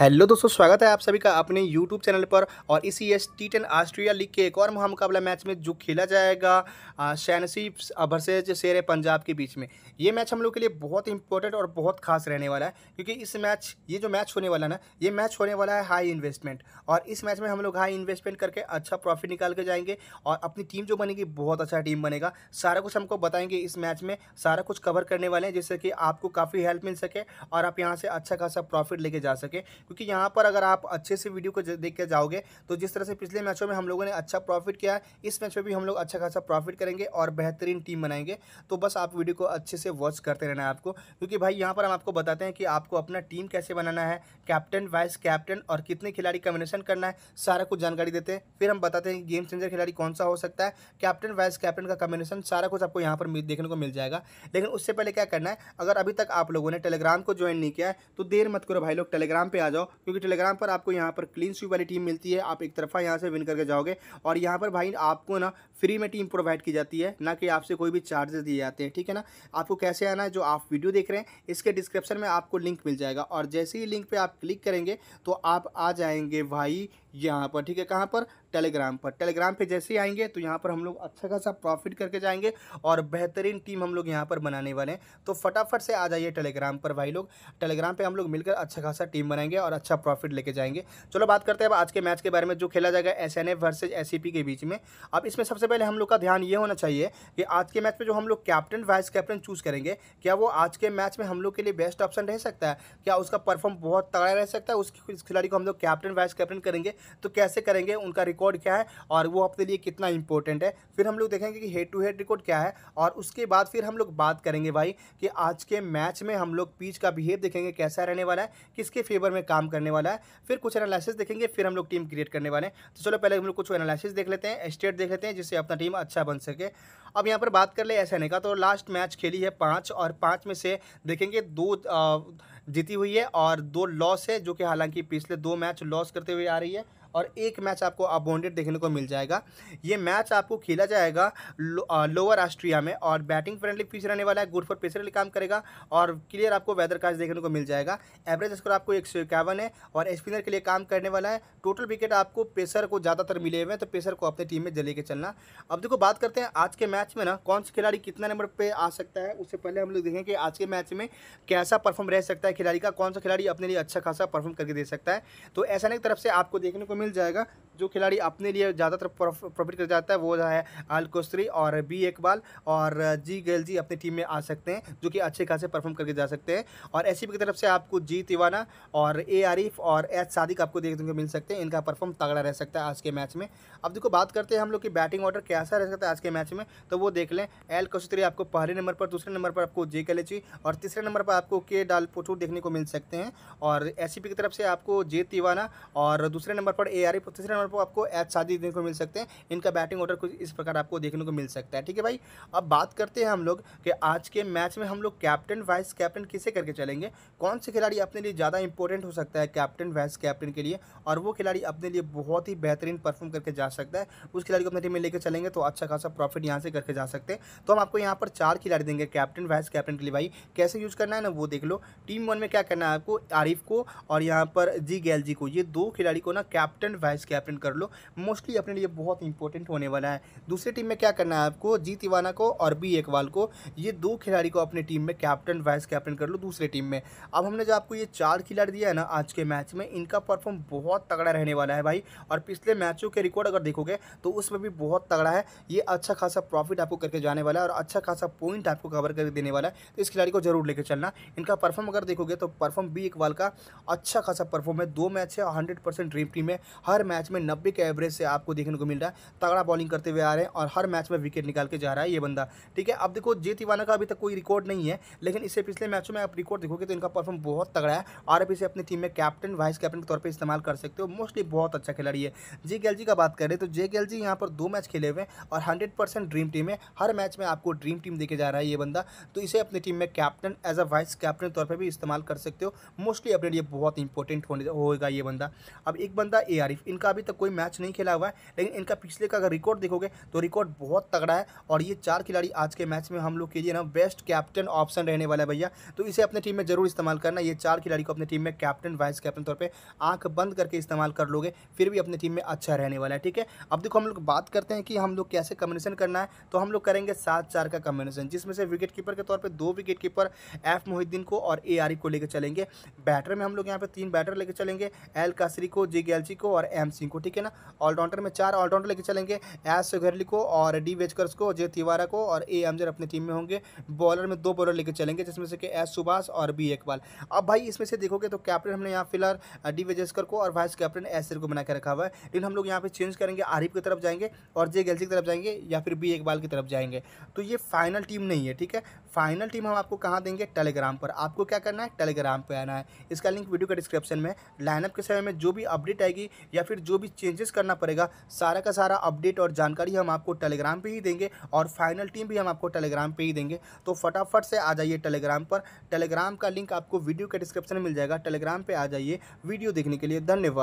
hello दोस्तों स्वागत है आप सभी का अपने यूट्यूब चैनल पर और इसी S T ten Australia league के एक और महामकाबला मैच में जो खेला जाएगा शैनसी वर्सेज शेर पंजाब के बीच में ये मैच हम लोग के लिए बहुत इंपॉर्टेंट और बहुत खास रहने वाला है क्योंकि इस मैच ये जो मैच होने वाला ना ये मैच होने वाला है हाई इन्वेस्टमेंट और इस मैच में हम लोग हाई इन्वेस्टमेंट करके अच्छा प्रॉफिट निकाल के जाएंगे और अपनी टीम जो बनेगी बहुत अच्छा टीम बनेगा सारा कुछ हमको बताएंगे इस मैच में सारा कुछ कवर करने वाले हैं जिससे कि आपको काफ़ी हेल्प मिल सके और आप यहाँ से अच्छा खासा प्रॉफिट लेके जा सके क्योंकि यहाँ पर अगर आप अच्छे से वीडियो को देख के जाओगे तो जिस तरह से पिछले मैचों में हम लोगों ने अच्छा प्रॉफिट किया है इस मैच में भी हम लोग अच्छा खासा प्रॉफिट करेंगे और बेहतरीन टीम बनाएंगे तो बस आप वीडियो को अच्छे से वॉच करते रहना है आपको क्योंकि भाई यहाँ पर हम आपको बताते हैं कि आपको अपना टीम कैसे बनाना है कैप्टन वाइस कैप्टन और कितने खिलाड़ी कम्बिनेशन करना है सारा कुछ जानकारी देते हैं फिर हम बताते हैं कि गेम चेंजर खिलाड़ी कौन सा हो सकता है कैप्टन वाइस कैप्टन का कम्बिनेशन सारा कुछ आपको यहाँ पर देखने को मिल जाएगा लेकिन उससे पहले क्या करना है अगर अभी तक आप लोगों ने टेलीग्राम को ज्वाइन नहीं किया है तो देर मत करो भाई लोग टेलीग्राम पर आ जाओ क्योंकि टेलीग्राम पर आपको यहाँ पर क्लीन स्वीप वाली टीम मिलती है आप एक तरफा यहाँ से विन करके जाओगे और यहाँ पर भाई आपको ना फ्री में टीम प्रोवाइड की जाती है ना कि आपसे कोई भी चार्जेस दिए जाते हैं ठीक है ना आपको कैसे आना है जो आप वीडियो देख रहे हैं इसके डिस्क्रिप्शन में आपको लिंक मिल जाएगा और जैसे ही लिंक पर आप क्लिक करेंगे तो आप आ जाएंगे भाई यहाँ पर ठीक है कहाँ पर टेलीग्राम पर टेलीग्राम पे जैसे ही आएंगे तो यहाँ पर हम लोग अच्छा खासा प्रॉफिट करके जाएंगे और बेहतरीन टीम हम लोग यहाँ पर बनाने वाले हैं तो फटाफट से आ जाइए टेलीग्राम पर भाई लोग टेलीग्राम पर हम लोग मिलकर अच्छा खासा टीम बनाएंगे और अच्छा प्रॉफिट लेके जाएंगे चलो बात करते हैं अब आज के मैच के बारे में जो खेला जाएगा एस एन वर्सेज एस के बीच में अब इसमें सबसे पहले हम लोग का ध्यान ये होना चाहिए कि आज के मैच में जो हम लोग कैप्टन वाइस कैप्टन चूज़ करेंगे क्या वो आज के मैच में हम लोग के लिए बेस्ट ऑप्शन रह सकता है क्या उसका परफॉर्म बहुत तगड़ा रह सकता है उस खिलाड़ी को हम लोग कैप्टन वाइस कैप्टन करेंगे तो कैसे करेंगे उनका रिकॉर्ड रिकॉर्ड क्या है और वो अपने लिए कितना इंपॉर्टेंट है फिर हम लोग देखेंगे कि हेड टू हेड रिकॉर्ड क्या है और उसके बाद फिर हम लोग बात करेंगे भाई कि आज के मैच में हम लोग पीच का बिहेव देखेंगे कैसा रहने वाला है किसके फेवर में काम करने वाला है फिर कुछ एनालिसिस देखेंगे फिर हम लोग टीम क्रिएट करने वाले हैं तो चलो पहले हम लोग कुछ एनालिसिस देख लेते हैं स्टेट देख लेते हैं जिससे अपना टीम अच्छा बन सके अब यहाँ पर बात कर ले नहीं का तो लास्ट मैच खेली है पाँच और पाँच में से देखेंगे दो जीती हुई है और दो लॉस है जो कि हालांकि पिछले दो मैच लॉस करते हुए आ रही है और एक मैच आपको अबोंडेड देखने को मिल जाएगा ये मैच आपको खेला जाएगा लोअर ऑस्ट्रिया में और बैटिंग फ्रेंडली पिच रहने वाला है गुड फॉर पेसर काम करेगा और क्लियर आपको वेदर कास्ट देखने को मिल जाएगा एवरेज स्कोर आपको एक है और स्पिनर के लिए काम करने वाला है टोटल विकेट आपको पेसर को ज़्यादातर मिले हुए हैं तो पेसर को अपनी टीम में जले के चलना अब देखो बात करते हैं आज के मैच में ना कौन सा खिलाड़ी कितना नंबर पर आ सकता है उससे पहले हम लोग देखें कि आज के मैच में कैसा परफॉर्म रह सकता है खिलाड़ी का कौन सा खिलाड़ी अपने लिए अच्छा खासा परफॉर्म करके दे सकता है तो ऐसा तरफ से आपको देखने को मिल मिल जाएगा जो खिलाड़ी अपने लिए ज़्यादातर प्रॉफिट कर जाता है वो है आल कोसरी और बी इकबाल और जी गेल जी अपनी टीम में आ सकते हैं जो कि अच्छे खासे परफॉर्म करके जा सकते हैं और एस की तरफ से आपको जी तिवाना और ए आरिफ और एच सादिक आपको देखने को मिल सकते हैं इनका परफॉर्म तगड़ा रह सकता है आज के मैच में अब देखो बात करते हैं हम लोग की बैटिंग ऑर्डर कैसा रह सकता है आज के मैच में तो वो देख लें एल कोसरी आपको पहले नंबर पर दूसरे नंबर पर आपको जे कलेची और तीसरे नंबर पर आपको के डालपोटू देखने को मिल सकते हैं और एस की तरफ से आपको जे तिवाना और दूसरे नंबर पर ए आर तीसरे नंबर पर आपको एच शादी देखने को मिल सकते हैं इनका बैटिंग ऑर्डर कुछ इस प्रकार आपको देखने को मिल सकता है ठीक है भाई अब बात करते हैं हम लोग कि आज के मैच में हम लोग कैप्टन वाइस कैप्टन किसे करके चलेंगे कौन से खिलाड़ी अपने लिए ज़्यादा इंपॉर्टेंट हो सकता है कैप्टन वाइस कैप्टन के लिए और वो खिलाड़ी अपने लिए बहुत ही बेहतरीन परफॉर्म करके जा सकता है उस खिलाड़ी को अपने टीम में लेकर चलेंगे तो अच्छा खासा प्रॉफिट यहाँ से करके जा सकते हैं तो हम आपको यहाँ पर चार खिलाड़ी देंगे कैप्टन वाइस कैप्टन के लिए भाई कैसे यूज़ करना है ना वो देख लो टीम वन में क्या करना है आपको आरिफ को और यहाँ पर जी गैल जी को ये दो खिलाड़ी को ना कैप कैप्टन वाइस कैप्टन कर लो मोस्टली अपने लिए बहुत इंपॉर्टेंट होने वाला है दूसरी टीम में क्या करना है आपको जी तिवाना को और बी एकवाल को ये दो खिलाड़ी को अपनी टीम में कैप्टन वाइस कैप्टन कर लो दूसरी टीम में अब हमने जो आपको ये चार खिलाड़ी दिया है ना आज के मैच में इनका परफॉर्म बहुत तगड़ा रहने वाला है भाई और पिछले मैचों के रिकॉर्ड अगर देखोगे तो उसमें भी बहुत तगड़ा है ये अच्छा खासा प्रॉफिट आपको करके जाने वाला है और अच्छा खासा पॉइंट आपको कवर करके देने वाला है तो इस खिलाड़ी को जरूर लेकर चलना इनका परफॉर्म अगर देखोगे तो परफॉर्म बी इकबाल का अच्छा खासा परफॉर्म है दो मैच है हंड्रेड परसेंट ड्रीम टीम है हर मैच में नब्बे के एवरेज से आपको देखने को मिल रहा है तगड़ा बॉलिंग करते हुए आ रहे हैं और हर मैच में विकेट निकाल के जा रहा है ये बंदा ठीक है अब देखो जे तिवाना का अभी तक कोई रिकॉर्ड नहीं है लेकिन इससे पिछले मैचों में आप रिकॉर्ड देखोगे तो इनका परफॉर्म बहुत तगड़ा है और आप इसे अपनी टीम में कैप्टन वाइस कैप्टन के तौर पर इस्तेमाल कर सकते हो मोस्टली बहुत अच्छा खिलाड़ी है जे गैल का बात करें तो जे गैल जी यहाँ पर दो मैच खेले हुए हैं और हंड्रेड ड्रीम टीम है हर मैच में आपको ड्रीम टीम देखे जा रहा है ये बंदा तो इसे अपनी टीम में captain as a vice captain तौर पर भी इस्तेमाल कर सकते हो मोस्टली अपने लिए बहुत इंपॉर्टेंट होने होगा ये बंदा अब एक बंदा ए आरिफ इनका अभी तक कोई मैच नहीं खेला हुआ है लेकिन इनका पिछले का अगर रिकॉर्ड देखोगे तो रिकॉर्ड बहुत तगड़ा है और ये चार खिलाड़ी आज के मैच में हम लोग के लिए ना बेस्ट कैप्टन ऑप्शन रहने वाला है भैया तो इसे अपने टीम में जरूर इस्तेमाल करना ये चार खिलाड़ी को अपने टीम में कैप्टन वाइस कैप्टन तौर पर आंख बंद करके इस्तेमाल कर लोगे फिर भी अपनी टीम में अच्छा रहने वाला है ठीक है अब देखो हम लोग बात करते हैं कि हम लोग कैसे कम्बिनेशन करना है तो हम लोग करेंगे सात चार का कम्बिनेशन जिसमें से विकेट कीपर के तौर पर दो विकेट कीपर एफ मोहिद्दीन को और ए आरिफ को लेकर चलेंगे बैटर में हम लोग यहाँ पे तीन बैटर लेकर चलेंगे एल कासरी को जे गैलची को और एम सिंह को ठीक है ना ऑलराउंडर में चार ऑलराउंडर लेके चलेंगे एस सुगरली को और डी वेजकर्स को जे तिवारा को और ए एमजर अपनी टीम में होंगे बॉलर में दो बॉलर लेके चलेंगे जिसमें से एस सुभाष और बी इकबाल अब भाई इसमें से देखोगे तो कैप्टन हमने यहाँ फिलहाल डी वेजस्कर को और वाइस कैप्टन एस को बना के रखा हुआ है लेकिन हम लोग यहाँ पर चेंज करेंगे आरिफ की तरफ जाएंगे और जे गैलसी की तरफ जाएंगे या फिर बी इकबाल की तरफ जाएंगे तो ये फाइनल टीम नहीं है ठीक है फाइनल टीम हम आपको कहाँ देंगे टेलीग्राम पर आपको क्या करना है टेलीग्राम पर आना है इसका लिंक वीडियो का डिस्क्रिप्शन में लाइनअप के समय में जो भी अपडेट आएगी या फिर जो भी चेंजेस करना पड़ेगा सारा का सारा अपडेट और जानकारी हम आपको टेलीग्राम पर ही देंगे और फाइनल टीम भी हम आपको टेलीग्राम पर ही देंगे तो फटाफट से आ जाइए टेलीग्राम पर टेलीग्राम का लिंक आपको वीडियो के डिस्क्रिप्शन में मिल जाएगा टेलीग्राम पर आ जाइए वीडियो देखने के लिए धन्यवाद